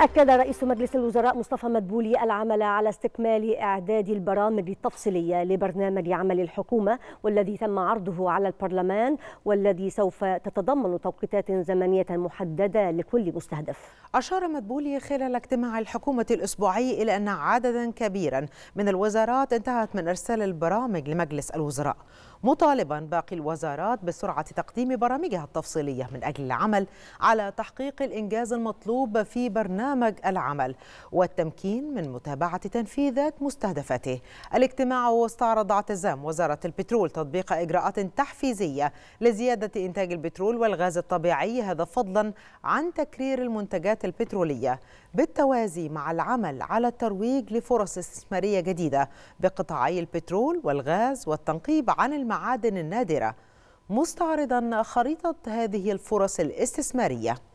أكد رئيس مجلس الوزراء مصطفى مدبولي العمل على استكمال إعداد البرامج التفصيلية لبرنامج عمل الحكومة والذي تم عرضه على البرلمان والذي سوف تتضمن توقيتات زمنية محددة لكل مستهدف. أشار مدبولي خلال اجتماع الحكومة الأسبوعي إلى أن عددا كبيرا من الوزارات انتهت من إرسال البرامج لمجلس الوزراء. مطالبا باقي الوزارات بسرعة تقديم برامجها التفصيلية من أجل العمل على تحقيق الإنجاز المطلوب في برنامج برنامج العمل والتمكين من متابعة تنفيذات مستهدفاته الاجتماع استعرض اعتزام وزارة البترول تطبيق إجراءات تحفيزية لزيادة إنتاج البترول والغاز الطبيعي هذا فضلا عن تكرير المنتجات البترولية بالتوازي مع العمل على الترويج لفرص استثمارية جديدة بقطاعي البترول والغاز والتنقيب عن المعادن النادرة مستعرضا خريطة هذه الفرص الاستثمارية